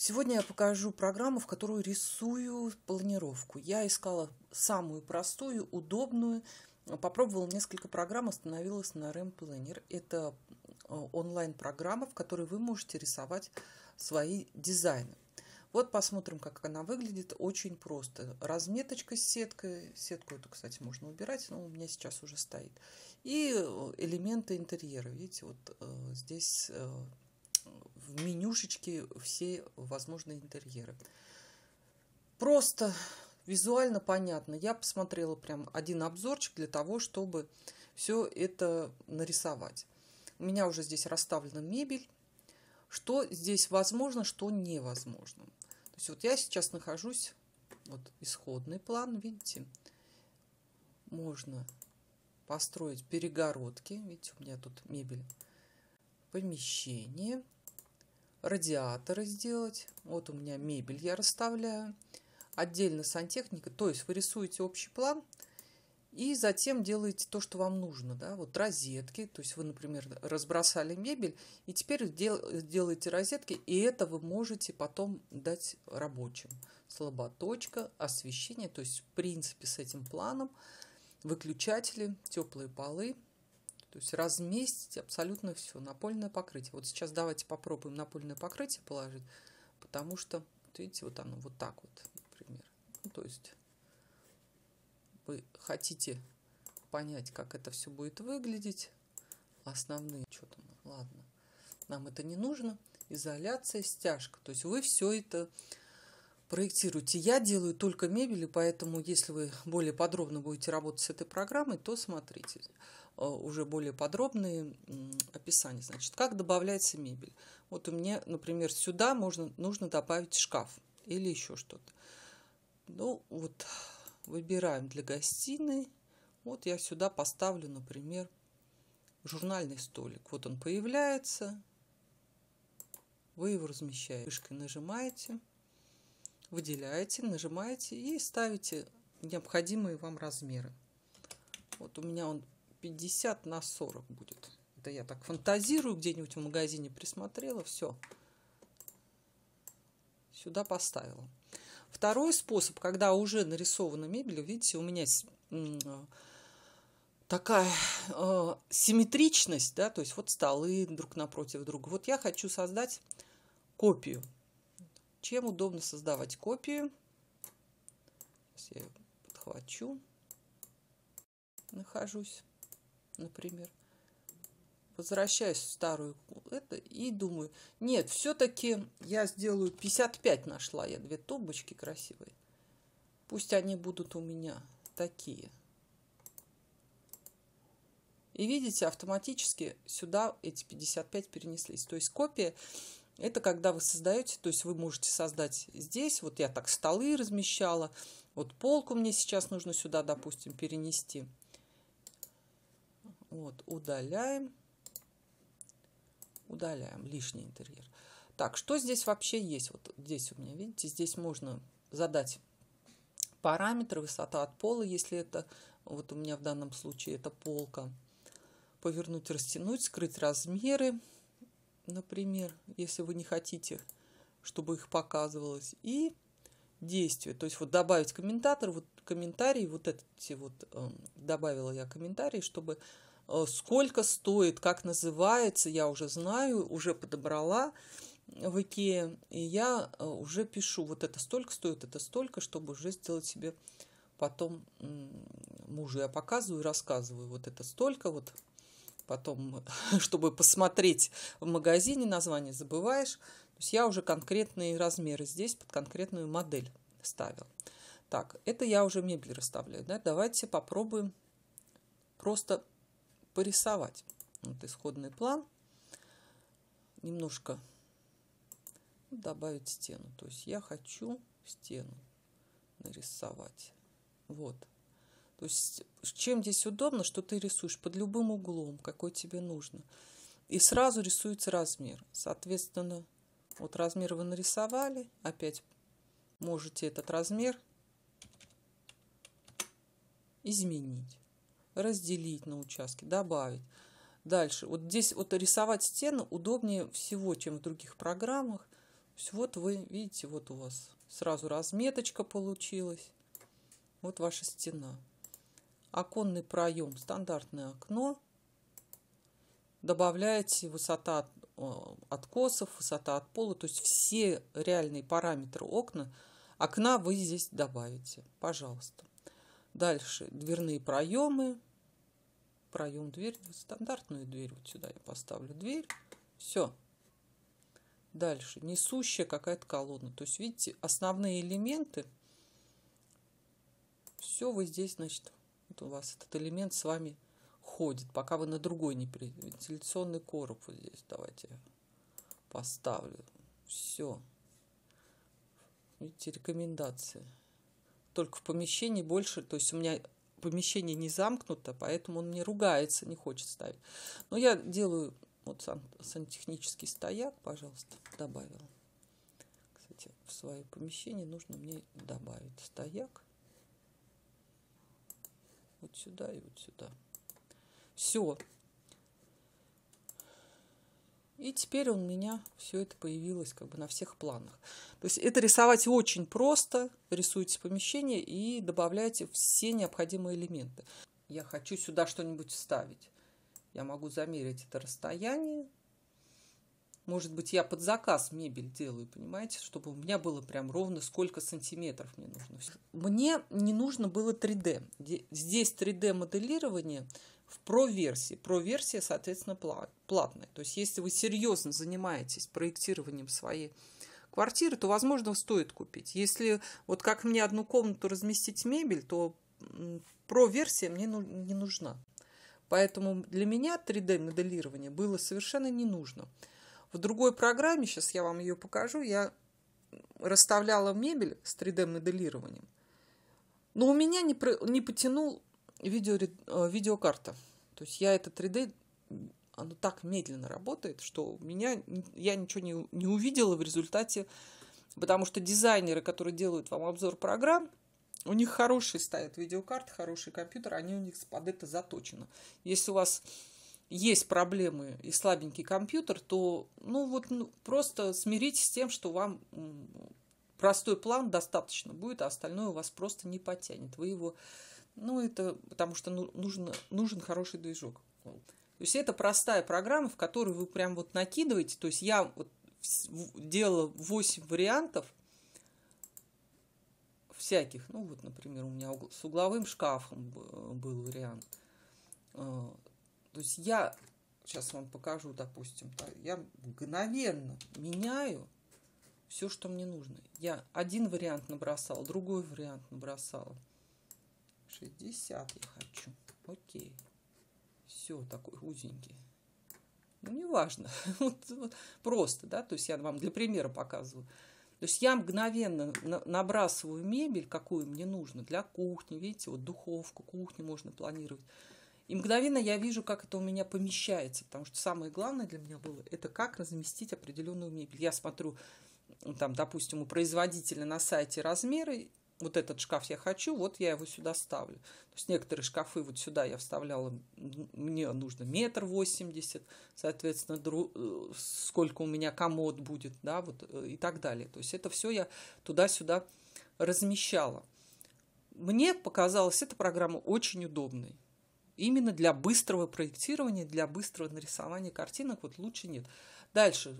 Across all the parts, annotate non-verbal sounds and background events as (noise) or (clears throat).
Сегодня я покажу программу, в которую рисую планировку. Я искала самую простую, удобную. Попробовала несколько программ, остановилась на RAM Planner. Это э, онлайн-программа, в которой вы можете рисовать свои дизайны. Вот посмотрим, как она выглядит. Очень просто. Разметочка с сеткой. Сетку эту, кстати, можно убирать, но у меня сейчас уже стоит. И э, элементы интерьера. Видите, вот э, здесь э, в менюшечке все возможные интерьеры. Просто визуально понятно. Я посмотрела прям один обзорчик для того, чтобы все это нарисовать. У меня уже здесь расставлена мебель. Что здесь возможно, что невозможно. То есть вот я сейчас нахожусь, вот исходный план, видите, можно построить перегородки. Видите, у меня тут мебель. Помещение радиаторы сделать. Вот у меня мебель я расставляю. Отдельно сантехника. То есть вы рисуете общий план и затем делаете то, что вам нужно. Да? Вот розетки. То есть вы, например, разбросали мебель и теперь дел, делаете розетки. И это вы можете потом дать рабочим. Слаботочка, освещение. То есть, в принципе, с этим планом выключатели, теплые полы – то есть разместить абсолютно все. Напольное покрытие. Вот сейчас давайте попробуем напольное покрытие положить, потому что, вот видите, вот оно вот так вот, например. Ну, то есть вы хотите понять, как это все будет выглядеть. Основные, что там, ладно. Нам это не нужно. Изоляция, стяжка. То есть вы все это проектируете Я делаю только мебели, поэтому если вы более подробно будете работать с этой программой, то смотрите. Э, уже более подробные описания. Значит, как добавляется мебель? Вот у меня, например, сюда можно, нужно добавить шкаф или еще что-то. Ну, вот выбираем для гостиной. Вот я сюда поставлю, например, журнальный столик. Вот он появляется. Вы его размещаете. Мышкой нажимаете, выделяете, нажимаете и ставите необходимые вам размеры. Вот у меня он 50 на 40 будет. Это я так фантазирую, где-нибудь в магазине присмотрела, все. Сюда поставила. Второй способ, когда уже нарисована мебель, видите, у меня такая э, симметричность, да, то есть вот столы друг напротив друга. Вот я хочу создать копию. Чем удобно создавать копию? Сейчас я ее подхвачу. Нахожусь например, возвращаюсь в старую это и думаю, нет, все-таки я сделаю 55 нашла я две тумбочки красивые. Пусть они будут у меня такие. И видите, автоматически сюда эти 55 перенеслись. То есть копия – это когда вы создаете, то есть вы можете создать здесь, вот я так столы размещала, вот полку мне сейчас нужно сюда, допустим, перенести – вот, удаляем. Удаляем лишний интерьер. Так, что здесь вообще есть? Вот здесь у меня, видите, здесь можно задать параметры, высота от пола, если это, вот у меня в данном случае это полка. Повернуть, растянуть, скрыть размеры, например, если вы не хотите, чтобы их показывалось. И действие, то есть вот добавить комментатор, вот комментарий, вот эти вот, э, добавила я комментарий, чтобы Э, сколько стоит, как называется, я уже знаю, уже подобрала в Икее. И я э, уже пишу, вот это столько стоит, это столько, чтобы уже сделать себе потом мужу. Я показываю рассказываю, вот это столько, вот потом, (laughs) чтобы посмотреть в магазине, название забываешь. То есть я уже конкретные размеры здесь под конкретную модель ставил. Так, это я уже мебель расставляю. Да? Давайте попробуем просто порисовать. Вот исходный план. Немножко добавить стену. То есть я хочу стену нарисовать. Вот. То есть чем здесь удобно, что ты рисуешь под любым углом, какой тебе нужно. И сразу рисуется размер. Соответственно, вот размер вы нарисовали. Опять можете этот размер изменить разделить на участки, добавить. Дальше. Вот здесь вот рисовать стены удобнее всего, чем в других программах. Вот вы видите, вот у вас сразу разметочка получилась. Вот ваша стена. Оконный проем, стандартное окно. Добавляете высота э, откосов, высота от пола. То есть все реальные параметры окна, окна вы здесь добавите. Пожалуйста. Дальше дверные проемы, проем дверь, стандартную дверь, вот сюда я поставлю дверь, все. Дальше, несущая какая-то колонна, то есть, видите, основные элементы, все вы здесь, значит, вот у вас этот элемент с вами ходит, пока вы на другой не при... Вентиляционный короб вот здесь давайте поставлю. Все. Видите, рекомендации. Только в помещении больше, то есть у меня помещение не замкнуто, поэтому он мне ругается, не хочет ставить. Но я делаю вот сан, сантехнический стояк, пожалуйста, добавил. Кстати, в свое помещение нужно мне добавить стояк. Вот сюда и вот сюда. Все, и теперь у меня все это появилось как бы на всех планах. То есть это рисовать очень просто. Рисуете помещение и добавляете все необходимые элементы. Я хочу сюда что-нибудь вставить. Я могу замерить это расстояние. Может быть, я под заказ мебель делаю, понимаете, чтобы у меня было прям ровно сколько сантиметров мне нужно. Мне не нужно было 3D. Здесь 3D моделирование – в версии, проверсии. версия, соответственно, платная. То есть, если вы серьезно занимаетесь проектированием своей квартиры, то, возможно, стоит купить. Если вот как мне одну комнату разместить мебель, то версия мне не нужна. Поэтому для меня 3D-моделирование было совершенно не нужно. В другой программе, сейчас я вам ее покажу, я расставляла мебель с 3D-моделированием. Но у меня не, не потянул видео, а, видеокарта. То есть я это 3D, оно так медленно работает, что у меня, я ничего не, не увидела в результате, потому что дизайнеры, которые делают вам обзор программ, у них хорошие стоят видеокарты, хороший компьютер, они у них под это заточены. Если у вас есть проблемы и слабенький компьютер, то ну вот ну, просто смиритесь с тем, что вам простой план достаточно будет, а остальное у вас просто не потянет. Вы его ну, это потому что ну, нужен, нужен хороший движок. То есть это простая программа, в которую вы прям вот накидываете. То есть я вот делала 8 вариантов всяких. Ну, вот, например, у меня с угловым шкафом был вариант. А, то есть я сейчас вам покажу, допустим, я мгновенно меняю все, что мне нужно. Я один вариант набросала, другой вариант набросала. 60 я хочу. Окей. Все, такой узенький. Ну, неважно. (laughs) вот, вот, просто, да, то есть я вам для примера показываю. То есть я мгновенно набрасываю мебель, какую мне нужно для кухни. Видите, вот духовку, кухню можно планировать. И мгновенно я вижу, как это у меня помещается. Потому что самое главное для меня было, это как разместить определенную мебель. Я смотрю, там, допустим, у производителя на сайте размеры вот этот шкаф я хочу, вот я его сюда ставлю. То есть некоторые шкафы вот сюда я вставляла, мне нужно метр восемьдесят, соответственно, дру, э, сколько у меня комод будет, да, вот э, и так далее. То есть это все я туда-сюда размещала. Мне показалась эта программа очень удобной. Именно для быстрого проектирования, для быстрого нарисования картинок вот лучше нет. Дальше.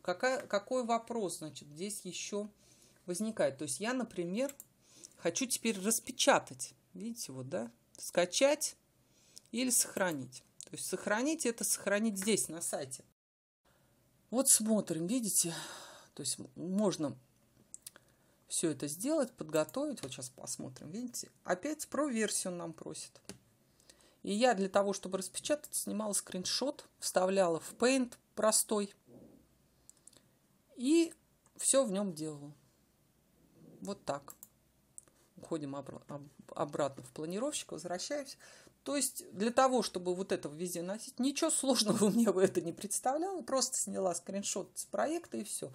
Какая, какой вопрос, значит, здесь еще возникает? То есть я, например, Хочу теперь распечатать. Видите, вот, да? Скачать или сохранить. То есть сохранить это сохранить здесь, на сайте. Вот смотрим, видите? То есть можно все это сделать, подготовить. Вот сейчас посмотрим, видите? Опять про версию нам просит. И я для того, чтобы распечатать, снимала скриншот, вставляла в Paint простой. И все в нем делала. Вот так уходим обра- об- обратно в планировщик, возвращаюсь. То есть для того, чтобы вот это везде носить, ничего сложного (laughs) мне в это не представляло. Просто сняла скриншот с проекта и все.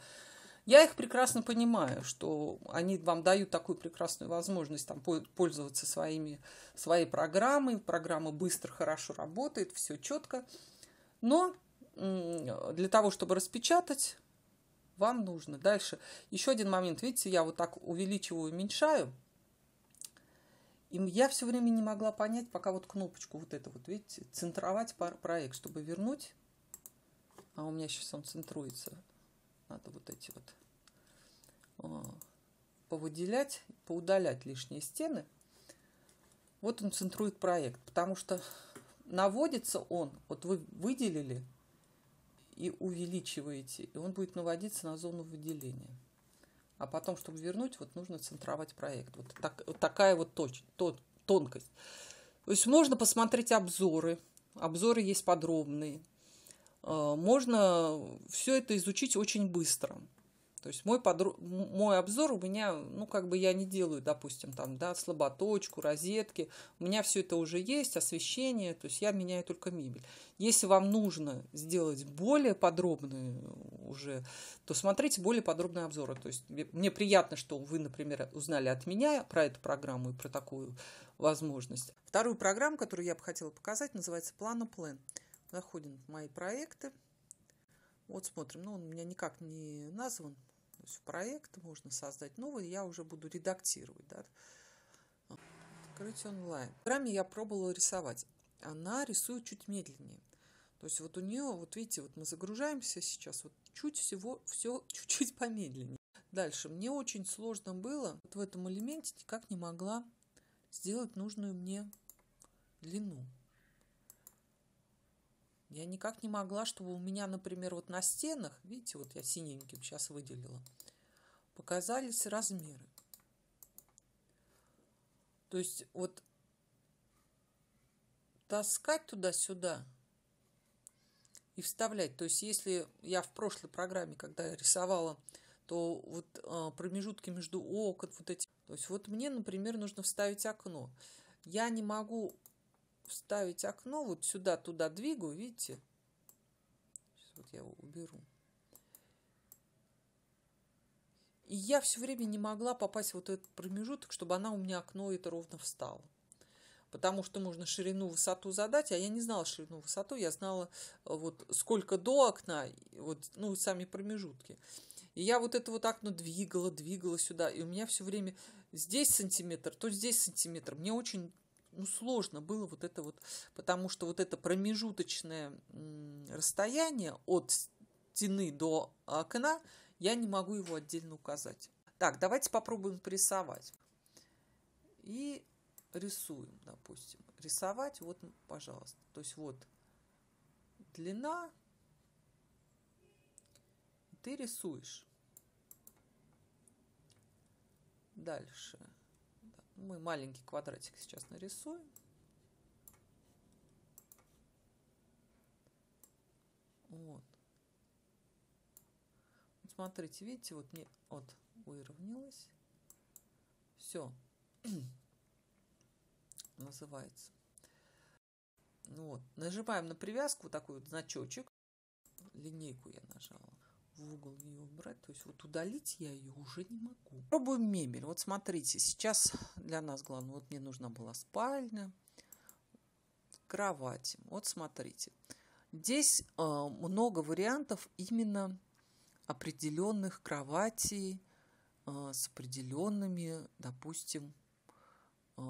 Я их прекрасно понимаю, что они вам дают такую прекрасную возможность там, пользоваться своими, своей программой. Программа быстро, хорошо работает, все четко. Но для того, чтобы распечатать, вам нужно. Дальше еще один момент. Видите, я вот так увеличиваю, уменьшаю – и я все время не могла понять, пока вот кнопочку вот эту вот, видите, центровать проект, чтобы вернуть. А у меня сейчас он центруется. Надо вот эти вот а, повыделять, поудалять лишние стены. Вот он центрует проект, потому что наводится он, вот вы выделили и увеличиваете, и он будет наводиться на зону выделения а потом, чтобы вернуть, вот нужно центровать проект. Вот, так, вот такая вот точ, то, тонкость. То есть можно посмотреть обзоры, обзоры есть подробные. Э, можно все это изучить очень быстро. То есть мой, подро... мой обзор у меня, ну, как бы я не делаю, допустим, там, да, слаботочку, розетки. У меня все это уже есть, освещение, то есть я меняю только мебель. Если вам нужно сделать более подробные уже, то смотрите более подробные обзоры. То есть мне приятно, что вы, например, узнали от меня про эту программу и про такую возможность. Вторую программу, которую я бы хотела показать, называется «Плана Плен». Заходим в мои проекты. Вот смотрим, ну он у меня никак не назван, есть в проект можно создать новый, я уже буду редактировать. Да? Открыть онлайн. В программе я пробовала рисовать. Она рисует чуть медленнее. То есть вот у нее, вот видите, вот мы загружаемся сейчас, вот чуть всего, все чуть-чуть помедленнее. Дальше. Мне очень сложно было вот в этом элементе никак не могла сделать нужную мне длину. Я никак не могла, чтобы у меня, например, вот на стенах, видите, вот я синеньким сейчас выделила – показались размеры. То есть вот таскать туда-сюда и вставлять. То есть если я в прошлой программе, когда я рисовала, то вот а, промежутки между окон, вот эти. То есть вот мне, например, нужно вставить окно. Я не могу вставить окно вот сюда-туда двигаю, видите? Сейчас вот я его уберу. И я все время не могла попасть вот в этот промежуток, чтобы она у меня окно это ровно встало. Потому что можно ширину, высоту задать, а я не знала ширину, высоту, я знала э, вот сколько до окна, вот, ну, сами промежутки. И я вот это вот окно двигала, двигала сюда, и у меня все время здесь сантиметр, то здесь сантиметр. Мне очень ну, сложно было вот это вот, потому что вот это промежуточное расстояние от стены до окна – я не могу его отдельно указать. Так, давайте попробуем порисовать. И рисуем, допустим. Рисовать, вот, пожалуйста. То есть вот длина. Ты рисуешь. Дальше. Мы маленький квадратик сейчас нарисуем. Вот смотрите, видите, вот мне вот выровнялось. Все. (clears throat) Называется. Вот. Нажимаем на привязку, такой вот значочек. Линейку я нажала. В угол ее убрать. То есть вот удалить я ее уже не могу. Пробуем мебель. Вот смотрите, сейчас для нас главное. Вот мне нужна была спальня, кровать. Вот смотрите. Здесь э, много вариантов именно определенных кроватей э, с определенными, допустим, э,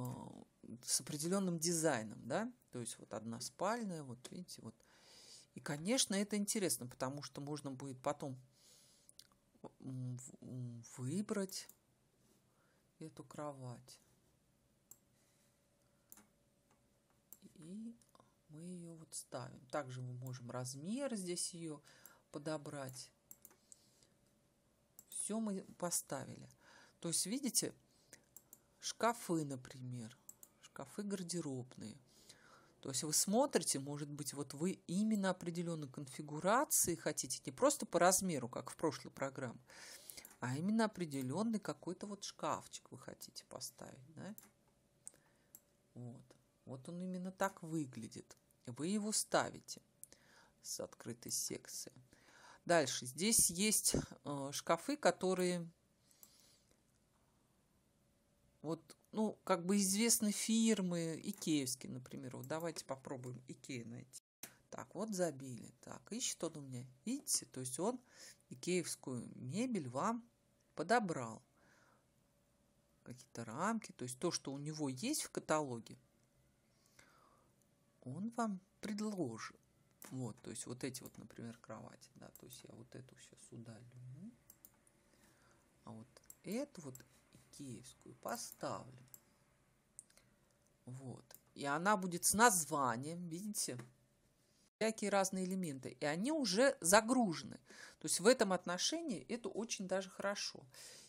с определенным дизайном, да, то есть вот одна спальная, вот видите, вот. И, конечно, это интересно, потому что можно будет потом выбрать эту кровать. И мы ее вот ставим. Также мы можем размер здесь ее подобрать все мы поставили. То есть, видите, шкафы, например, шкафы гардеробные. То есть вы смотрите, может быть, вот вы именно определенной конфигурации хотите, не просто по размеру, как в прошлой программе, а именно определенный какой-то вот шкафчик вы хотите поставить. Да? Вот. вот он именно так выглядит. Вы его ставите с открытой секцией. Дальше. Здесь есть э, шкафы, которые вот, ну, как бы известны фирмы икеевские, например. Вот давайте попробуем Икею найти. Так, вот забили. Так, ищет он у меня. Видите? То есть он икеевскую мебель вам подобрал. Какие-то рамки. То есть то, что у него есть в каталоге, он вам предложит. Вот, то есть вот эти вот, например, кровати, да, то есть я вот эту сейчас удалю. А вот эту вот икеевскую поставлю. Вот. И она будет с названием, видите? Всякие разные элементы. И они уже загружены. То есть в этом отношении это очень даже хорошо.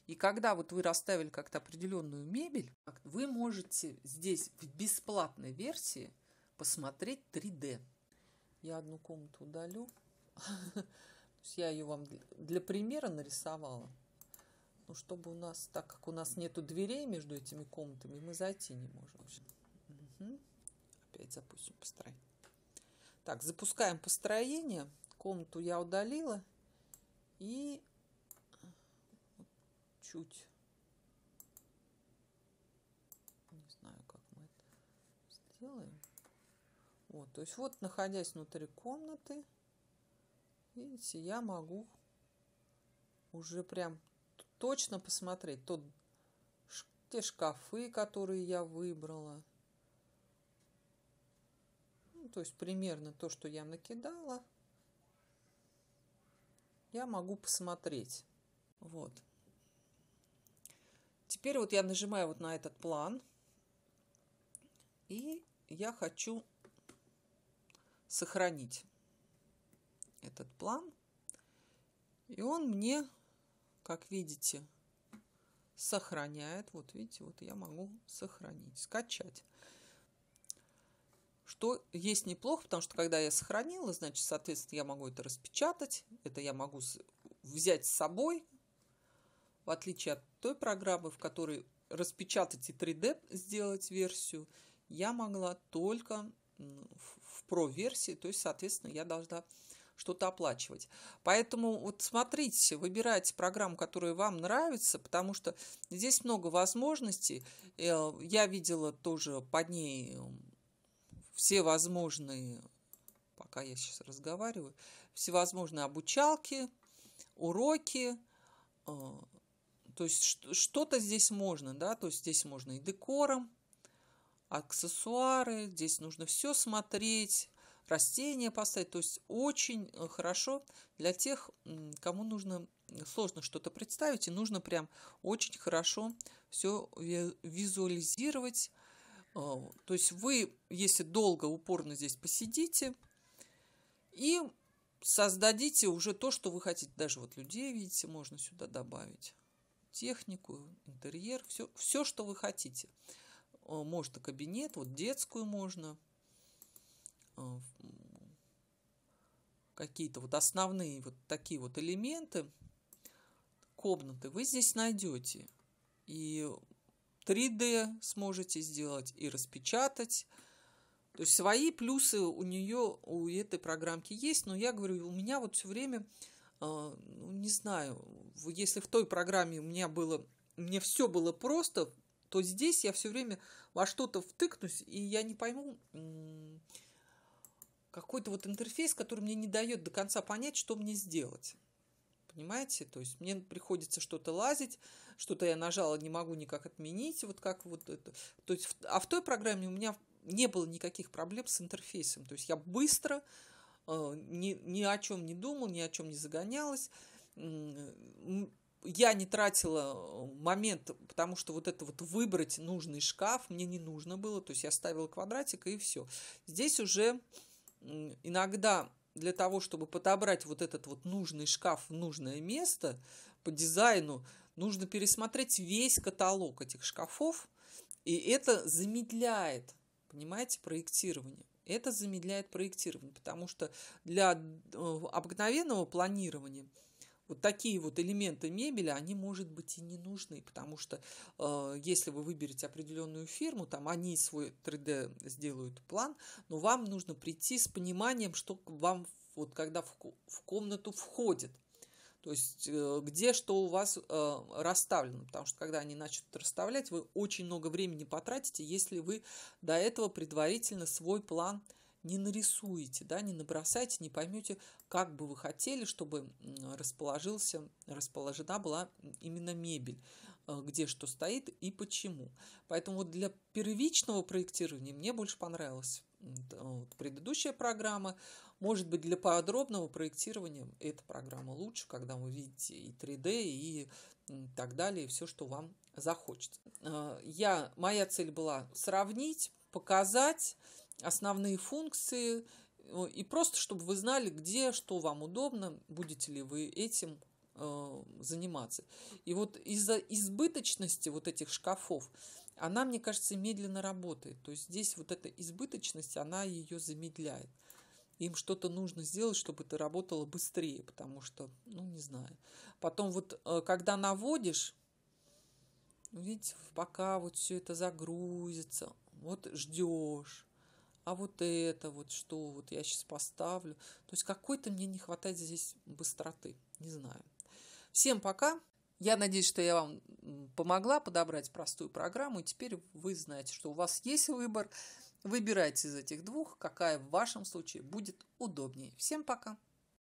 И когда вот вы расставили как-то определенную мебель, вы можете здесь в бесплатной версии посмотреть 3D. Я одну комнату удалю. (laughs) Я ее вам для примера нарисовала. Ну, чтобы у нас, так как у нас нету дверей между этими комнатами, мы зайти не можем. Угу. Опять запустим построение. Так, запускаем построение. Комнату я удалила. И чуть Вот, то есть вот, находясь внутри комнаты, видите, я могу уже прям точно посмотреть тот, те шкафы, которые я выбрала. Ну, то есть примерно то, что я накидала, я могу посмотреть. Вот. Теперь вот я нажимаю вот на этот план. И я хочу сохранить этот план. И он мне, как видите, сохраняет. Вот видите, вот я могу сохранить, скачать. Что есть неплохо, потому что когда я сохранила, значит, соответственно, я могу это распечатать, это я могу взять с собой, в отличие от той программы, в которой распечатать и 3D сделать версию, я могла только в Pro-версии, то есть, соответственно, я должна что-то оплачивать. Поэтому вот смотрите, выбирайте программу, которая вам нравится, потому что здесь много возможностей. Э, я видела тоже под ней все возможные, пока я сейчас разговариваю, всевозможные обучалки, уроки, э, то есть что-то здесь можно, да, то есть здесь можно и декором, аксессуары, здесь нужно все смотреть, растения поставить. То есть очень э, хорошо для тех, кому нужно сложно что-то представить, и нужно прям очень хорошо все визуализировать. Э, то есть вы, если долго, упорно здесь посидите и создадите уже то, что вы хотите. Даже вот людей, видите, можно сюда добавить. Технику, интерьер, все, все что вы хотите. Э, можно кабинет, вот детскую можно, э, какие-то вот основные вот такие вот элементы комнаты вы здесь найдете. И 3D сможете сделать, и распечатать. То есть свои плюсы у нее, у этой программки есть, но я говорю, у меня вот все время, э, ну, не знаю, если в той программе у меня было, мне все было просто, то здесь я все время во что-то втыкнусь, и я не пойму какой-то вот интерфейс, который мне не дает до конца понять, что мне сделать. Понимаете? То есть мне приходится что-то лазить, что-то я нажала, не могу никак отменить, вот как вот это. То есть, а в той программе у меня не было никаких проблем с интерфейсом. То есть я быстро, э, ни, ни о чем не думал, ни о чем не загонялась я не тратила э, момент, потому что вот это вот выбрать нужный шкаф мне не нужно было. То есть я ставила квадратик и все. Здесь уже иногда для того, чтобы подобрать вот этот вот нужный шкаф в нужное место по дизайну, нужно пересмотреть весь каталог этих шкафов. И это замедляет, понимаете, проектирование. Это замедляет проектирование, потому что для э, обыкновенного планирования – вот такие вот элементы мебели, они, может быть, и не нужны, потому что э, если вы выберете определенную фирму, там они свой 3D сделают план, но вам нужно прийти с пониманием, что вам вот когда в, в комнату входит, то есть э, где что у вас э, расставлено, потому что когда они начнут расставлять, вы очень много времени потратите, если вы до этого предварительно свой план э, не нарисуете, да, не набросаете, не поймете, как бы вы хотели, чтобы расположился, расположена была именно мебель, э, где что стоит и почему. Поэтому для первичного проектирования мне больше понравилась э, предыдущая программа. Может быть, для подробного проектирования эта программа лучше, когда вы видите и 3D, и так далее, и все, что вам захочется. Э, я, моя цель была сравнить, показать, основные функции, э, и просто, чтобы вы знали, где, что вам удобно, будете ли вы этим э, заниматься. И вот из-за избыточности вот этих шкафов, она, мне кажется, медленно работает. То есть здесь вот эта избыточность, она ее замедляет. Им что-то нужно сделать, чтобы это работало быстрее, потому что, ну, не знаю. Потом вот, э, когда наводишь, видите, пока вот все это загрузится, вот ждешь а вот это вот, что вот я сейчас поставлю. То есть какой-то мне не хватает здесь быстроты, не знаю. Всем пока. Я надеюсь, что я вам помогла подобрать простую программу. И теперь вы знаете, что у вас есть выбор. Выбирайте из этих двух, какая в вашем случае будет удобнее. Всем пока!